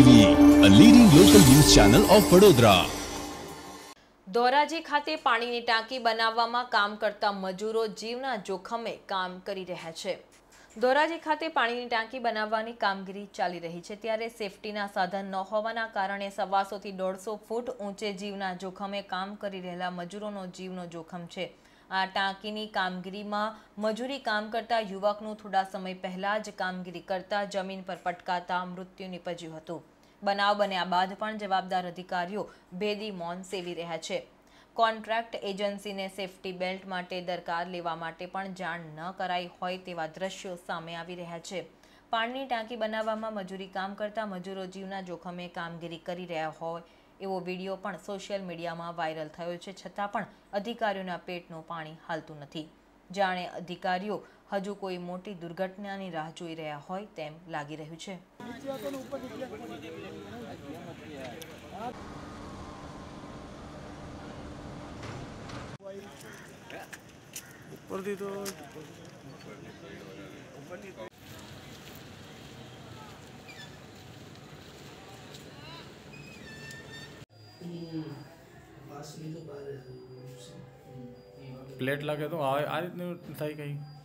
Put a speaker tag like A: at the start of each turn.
A: TV a leading local news channel of Vadodara Dhoraji ખાતે પાણીની ટાંકી બનાવવામાં કામ કરતા મજૂરો જીવના જોખમે કામ કરી રહ્યા છે ધોરાજી ખાતે પાણીની ટાંકી બનાવવાની કામગીરી ચાલી રહી છે ત્યારે સેફટીના સાધન ન હોવાના કારણે સવાસોથી દોઢસો ફૂટ ઊંચે જીવના જોખમે કામ કરી રહેલા મજૂરોનો જીવનો જોખમ છે આ ટાંકીની કામગીરીમાં મજૂરી કામ કરતા યુવકનું થોડા સમય પહેલાં જ કામગીરી કરતા જમીન પર પટકાતા મૃત્યુ નીપજ્યું હતું બનાવ બન્યા બાદ પણ જવાબદાર અધિકારીઓ ભેદી મૌન સેવી રહ્યા છે કોન્ટ્રાક્ટ એજન્સીને સેફટી બેલ્ટ માટે દરકાર લેવા માટે પણ જાણ ન કરાઈ હોય તેવા દ્રશ્યો સામે આવી રહ્યા છે પાણીની ટાંકી બનાવવામાં મજૂરી કામ કરતા મજૂરો જીવના જોખમે કામગીરી કરી રહ્યા હોય એવો વિડીયો પણ સોશિયલ મીડિયામાં વાયરલ થયો છે છતાં પણ અધિકારીઓના પેટનું પાણી હાલતું નથી જાણે અધિકારીઓ હજુ કોઈ મોટી દુર્ઘટનાની રાહ જોઈ રહ્યા હોય તેમ લાગી રહ્યું છે ઉપરથી તો પ્લેટ લાગે તો આ રીતનું થાય કંઈ